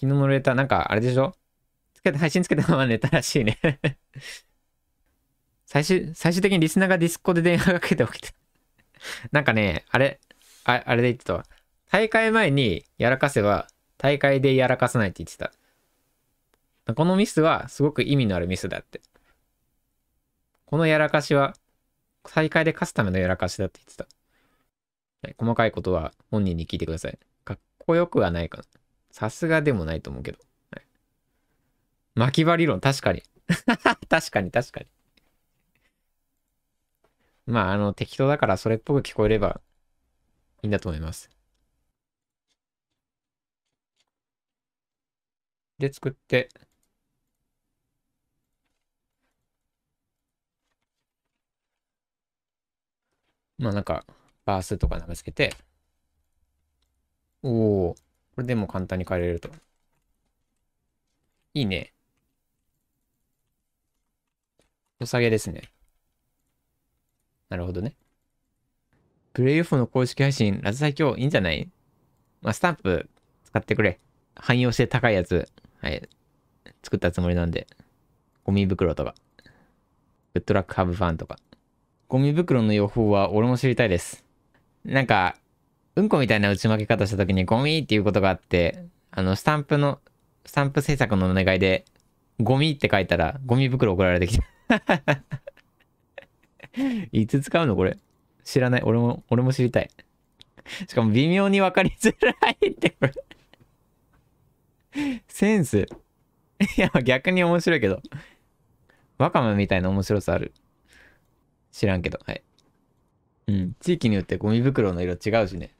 昨日のレター、なんかあれでしょつけて、配信つけたまま寝たらしいね 最終、最終的にリスナーがディスコで電話かけて起きたなんかね、あれ、ああれで言ってたわ。大会前にやらかせば、大会でやらかさないって言ってた。このミスはすごく意味のあるミスだって。このやらかしは、大会で勝つためのやらかしだって言ってた。細かいことは本人に聞いてください。かっこよくはないかな。さすがでもないと思うけど。ま巻き場理論、確かに。確かに、確かに。まあ、あの、適当だからそれっぽく聞こえればいいんだと思います。で、作って、まあなんか、バースとかなんかつけて、おお。これでも簡単に変えれると。いいね。良さげですね。なるほどね。プレイオフの公式配信、ラズサイ今日いいんじゃないまあ、スタンプ使ってくれ。汎用性高いやつ、はい。作ったつもりなんで。ゴミ袋とか。グッドラックハブファンとか。ゴミ袋の予報は俺も知りたいです。なんか、うんこみたいな打ち負け方した時にゴミっていうことがあって、あの、スタンプの、スタンプ制作のお願いで、ゴミって書いたら、ゴミ袋送られてきた。いつ使うのこれ。知らない。俺も、俺も知りたい。しかも微妙に分かりづらいって、これ。センス。いや、逆に面白いけど。ワカメみたいな面白さある。知らんけど。はい。うん。地域によってゴミ袋の色違うしね。